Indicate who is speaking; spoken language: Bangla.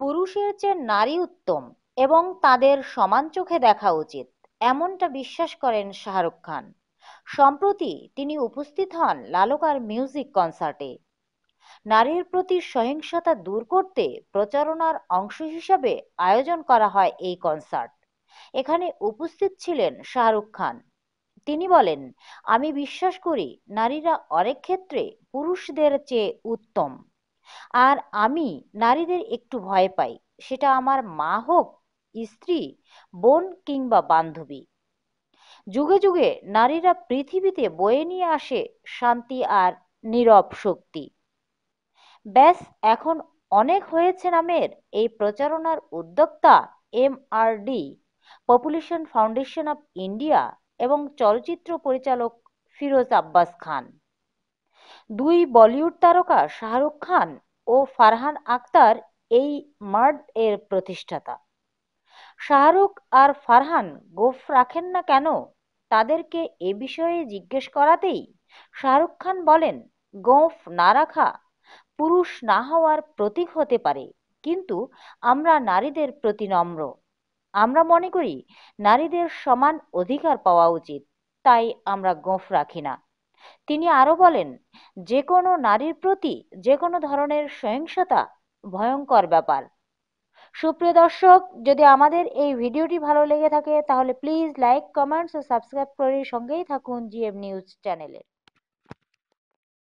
Speaker 1: পুরুষের চেয়ে নারী উত্তম এবং তাদের সমান চোখে দেখা উচিত এমনটা বিশ্বাস করেন শাহরুখ খান সম্প্রতি তিনি উপস্থিত হন লালকার মিউজিক কনসার্টে নারীর প্রতি সহিংসতা দূর করতে প্রচারণার অংশ হিসাবে আয়োজন করা হয় এই কনসার্ট এখানে উপস্থিত ছিলেন শাহরুখ খান তিনি বলেন আমি বিশ্বাস করি নারীরা অনেক ক্ষেত্রে পুরুষদের চেয়ে উত্তম আর আমি নারীদের একটু ভয় পাই সেটা আমার মা হোক স্ত্রী বোন কিংবা বান্ধবী যুগে যুগে নারীরা পৃথিবীতে বয়ে নিয়ে আসে শান্তি আর নীরব শক্তি ব্যাস এখন অনেক হয়েছে নামের এই প্রচারণার উদ্যোক্তা M R D population foundation of India এবং চলচ্চিত্র পরিচালক ফিরোজ আব্বাস খান দুই বলিউড তারকা শাহরুখ খান ও ফারহান আক্তার এই মার্ড এর প্রতিষ্ঠাতা শাহরুখ আর ফারহান গোফ রাখেন না কেন তাদেরকে এ বিষয়ে জিজ্ঞেস করাতেই শাহরুখ খান বলেন গোফ না রাখা পুরুষ না হওয়ার প্রতীক হতে পারে কিন্তু আমরা নারীদের প্রতি নম্র আমরা মনে করি নারীদের সমান অধিকার পাওয়া উচিত তাই আমরা গোঁফ রাখি না তিনি আরও বলেন যে কোনো নারীর প্রতি যে কোনো ধরনের সহিংসতা ভয়ঙ্কর ব্যাপার সুপ্রিয় দর্শক যদি আমাদের এই ভিডিওটি ভালো লেগে থাকে তাহলে প্লিজ লাইক কমেন্টস ও সাবস্ক্রাইব করে সঙ্গেই থাকুন জিএম নিউজ চ্যানেলে